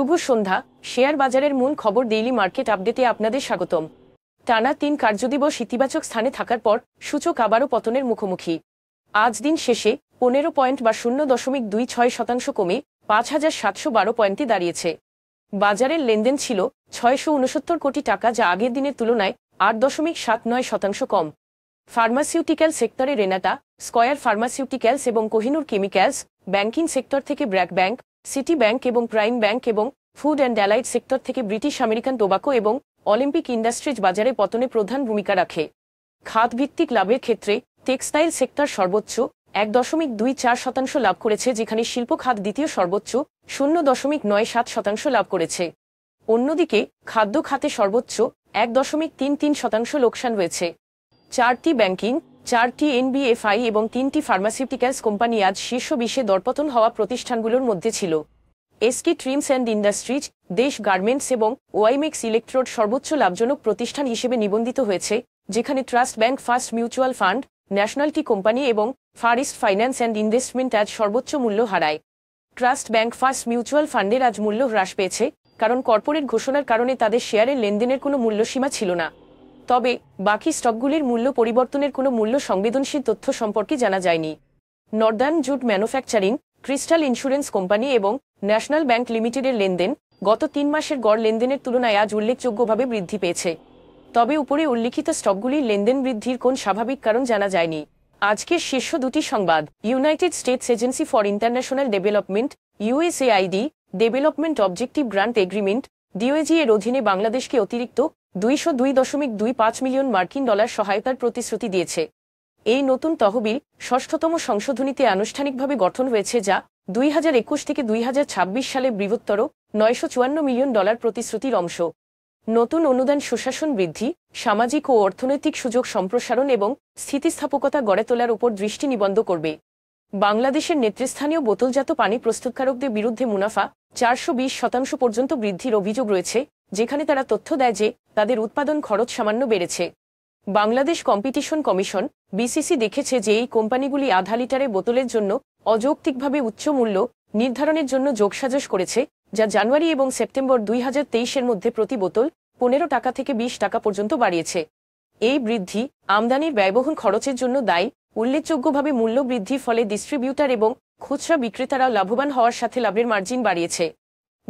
শুভ সন্ধ্যা share বাজারের মূল খবর ডেইলি মার্কেট আপডেটে আপনাদের স্বাগতম টানা তিন কার্যদিবস ইতিবাচক স্থানে থাকার পর সূচক আবারও পতনের মুখোমুখি আজ দিন শেষে পনেরো পয়েন্ট বা শূন্য দশমিক দুই ছয় শতাংশ কমে পাঁচ হাজার সাতশো বারো পয়েন্টে দাঁড়িয়েছে বাজারের লেনদেন ছিল ছয়শো উনসত্তর কোটি টাকা যা আগের দিনের তুলনায় আট দশমিক সাত নয় শতাংশ কম ফার্মাসিউটিক্যাল সেক্টরে রেনাটা স্কয়ার ফার্মাসিউটিক্যালস এবং কোহিনুর কেমিক্যালস ব্যাংকিং সেক্টর থেকে ব্র্যাক ব্যাংক সিটি ব্যাংক এবং প্রাইম ব্যাংক এবং ফুড অ্যান্ড অ্যালাইড সেক্টর থেকে ব্রিটিশ আমেরিকান টোবাকো এবং অলিম্পিক ইন্ডাস্ট্রিজ বাজারে পতনে প্রধান ভূমিকা রাখে খাতভিত্তিক লাভের ক্ষেত্রে টেক্সটাইল সেক্টর সর্বোচ্চ এক দশমিক দুই চার শতাংশ লাভ করেছে যেখানে শিল্প খাত দ্বিতীয় সর্বোচ্চ শূন্য দশমিক নয় সাত শতাংশ লাভ করেছে অন্যদিকে খাদ্য খাতে সর্বোচ্চ এক দশমিক তিন তিন শতাংশ লোকসান রয়েছে চারটি ব্যাংকিং চারটি এনবিএফআই এবং তিনটি ফার্মাসিউটিক্যালস কোম্পানি আজ শীর্ষ বিশে দরপতন হওয়া প্রতিষ্ঠানগুলোর মধ্যে ছিল SK Trims and Industries Desh garments এবং ওয়াইমেক্স ইলেকট্রোড সর্বোচ্চ লাভজনক প্রতিষ্ঠান হিসেবে নিবন্ধিত হয়েছে যেখানে Trust Bank First Mutual Fund National Tea Company এবং Far East Finance and Investment আজ সর্বোচ্চ মূল্য হারায় ট্রাস্ট ব্যাংক ফার্স্ট মিউচুয়াল ফান্ডের আজ মূল্য হ্রাস পেয়েছে কারণ কর্পোরেট ঘোষণার কারণে তাদের শেয়ারের লেনদেনের কোনো মূল্যসীমা ছিল না তবে বাকি স্টকগুলির মূল্য পরিবর্তনের কোনো মূল্য সংবেদনশীল তথ্য সম্পর্কে জানা যায়নি Northern Jute Manufacturing Crystal Insurance Company এবং ন্যাশনাল ব্যাংক লিমিটেডের লেনদেন গত তিন মাসের গড় লেনদেনের তুলনায় আজ উল্লেখযোগ্যভাবে বৃদ্ধি পেয়েছে তবে উপরে উল্লিখিত স্টকগুলির লেনদেন বৃদ্ধির কোন স্বাভাবিক কারণ জানা যায়নি আজকের শীর্ষ দুটি সংবাদ United States Agency for International Development USAID Development Objective Grant Agreement DOG এর অধীনে বাংলাদেশকে অতিরিক্ত দুইশো দুই দশমিক দুই পাঁচ মিলিয়ন মার্কিন ডলার সহায়তার প্রতিশ্রুতি দিয়েছে এই নতুন তহবিল ষষ্ঠতম সংশোধনীতে আনুষ্ঠানিকভাবে গঠন হয়েছে যা দুই হাজার একুশ থেকে দুই হাজার ছাব্বিশ সালে বৃহত্তর নয়শো চুয়ান্ন মিলিয়ন ডলার প্রতিশ্রুতির অংশ নতুন অনুদান সুশাসন বৃদ্ধি সামাজিক ও অর্থনৈতিক সুযোগ সম্প্রসারণ এবং স্থিতিস্থাপকতা গড়ে তোলার উপর দৃষ্টি নিবন্ধ করবে বাংলাদেশের নেতৃস্থানীয় বোতলজাত পানি প্রস্তুতকারকদের বিরুদ্ধে মুনাফা চারশো শতাংশ পর্যন্ত বৃদ্ধির অভিযোগ রয়েছে যেখানে তারা তথ্য দেয় যে তাদের উৎপাদন খরচ সামান্য বেড়েছে বাংলাদেশ কম্পিটিশন কমিশন বিসিসি দেখেছে যে এই কোম্পানিগুলি আধা লিটারে বোতলের জন্য অযৌক্তিকভাবে উচ্চ মূল্য নির্ধারণের জন্য যোগসাজশ করেছে যা জানুয়ারি এবং সেপ্টেম্বর দুই হাজার তেইশের মধ্যে প্রতি বোতল পনেরো টাকা থেকে বিশ টাকা পর্যন্ত বাড়িয়েছে এই বৃদ্ধি আমদানির ব্যয়বহুল খরচের জন্য দায়ী উল্লেখযোগ্যভাবে মূল্য বৃদ্ধির ফলে ডিস্ট্রিবিউটার এবং খুচরা বিক্রেতারা লাভবান হওয়ার সাথে লাভের মার্জিন বাড়িয়েছে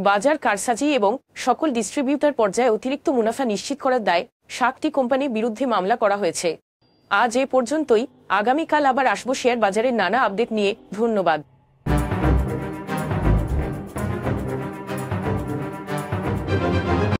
বাজার কারসাজি এবং সকল ডিস্ট্রিবিউটার পর্যায়ে অতিরিক্ত মুনাফা নিশ্চিত করার দায় সাতটি কোম্পানির বিরুদ্ধে মামলা করা হয়েছে আজ এ পর্যন্তই আগামীকাল আবার আসবো শেয়ার বাজারের নানা আপডেট নিয়ে ধন্যবাদ